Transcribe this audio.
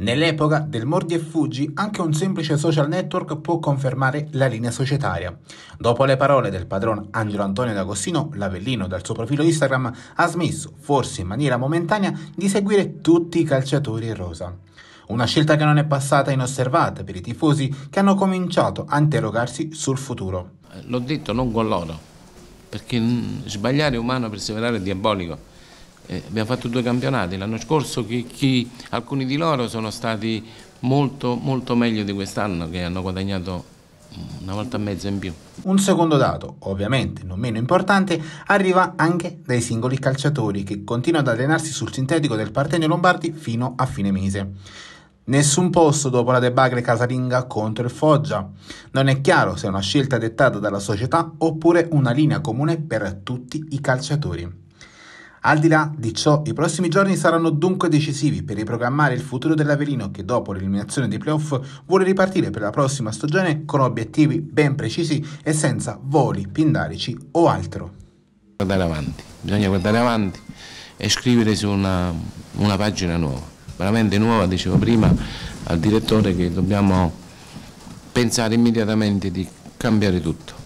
Nell'epoca del mordi e fuggi anche un semplice social network può confermare la linea societaria. Dopo le parole del padron Angelo Antonio D'Agostino, l'Avellino dal suo profilo Instagram ha smesso, forse in maniera momentanea, di seguire tutti i calciatori rosa. Una scelta che non è passata inosservata per i tifosi che hanno cominciato a interrogarsi sul futuro. L'ho detto non con loro, perché sbagliare è umano, perseverare è diabolico eh, abbiamo fatto due campionati l'anno scorso, chi, chi, alcuni di loro sono stati molto, molto meglio di quest'anno che hanno guadagnato una volta e mezza in più. Un secondo dato, ovviamente non meno importante, arriva anche dai singoli calciatori che continuano ad allenarsi sul sintetico del Partenio Lombardi fino a fine mese. Nessun posto dopo la debacle casalinga contro il Foggia. Non è chiaro se è una scelta dettata dalla società oppure una linea comune per tutti i calciatori. Al di là di ciò, i prossimi giorni saranno dunque decisivi per riprogrammare il futuro dell'Averino che dopo l'eliminazione dei playoff vuole ripartire per la prossima stagione con obiettivi ben precisi e senza voli pindarici o altro. Guardare avanti, bisogna guardare avanti e scrivere su una, una pagina nuova, veramente nuova, dicevo prima al direttore che dobbiamo pensare immediatamente di cambiare tutto.